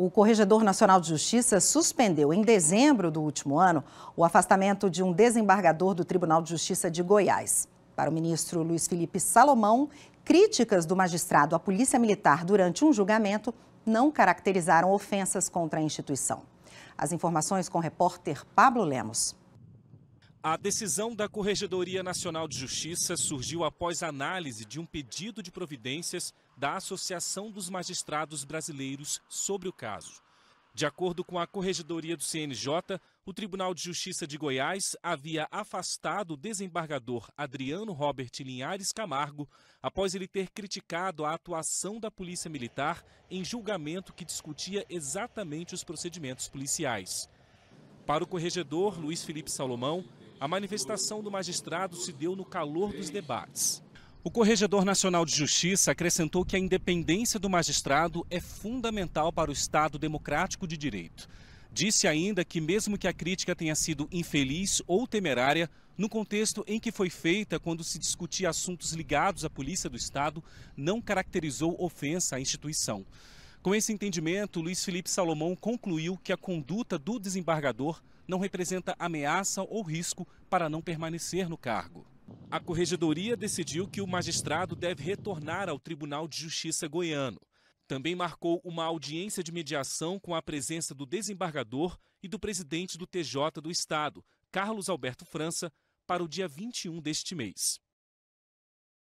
o Corregedor Nacional de Justiça suspendeu em dezembro do último ano o afastamento de um desembargador do Tribunal de Justiça de Goiás. Para o ministro Luiz Felipe Salomão, críticas do magistrado à Polícia Militar durante um julgamento não caracterizaram ofensas contra a instituição. As informações com o repórter Pablo Lemos. A decisão da Corregedoria Nacional de Justiça surgiu após análise de um pedido de providências da Associação dos Magistrados Brasileiros sobre o caso. De acordo com a Corregedoria do CNJ, o Tribunal de Justiça de Goiás havia afastado o desembargador Adriano Robert Linhares Camargo após ele ter criticado a atuação da Polícia Militar em julgamento que discutia exatamente os procedimentos policiais. Para o corregedor Luiz Felipe Salomão, a manifestação do magistrado se deu no calor dos debates. O Corregedor Nacional de Justiça acrescentou que a independência do magistrado é fundamental para o Estado democrático de direito. Disse ainda que, mesmo que a crítica tenha sido infeliz ou temerária, no contexto em que foi feita quando se discutia assuntos ligados à Polícia do Estado, não caracterizou ofensa à instituição. Com esse entendimento, Luiz Felipe Salomão concluiu que a conduta do desembargador não representa ameaça ou risco para não permanecer no cargo. A corregedoria decidiu que o magistrado deve retornar ao Tribunal de Justiça goiano. Também marcou uma audiência de mediação com a presença do desembargador e do presidente do TJ do Estado, Carlos Alberto França, para o dia 21 deste mês.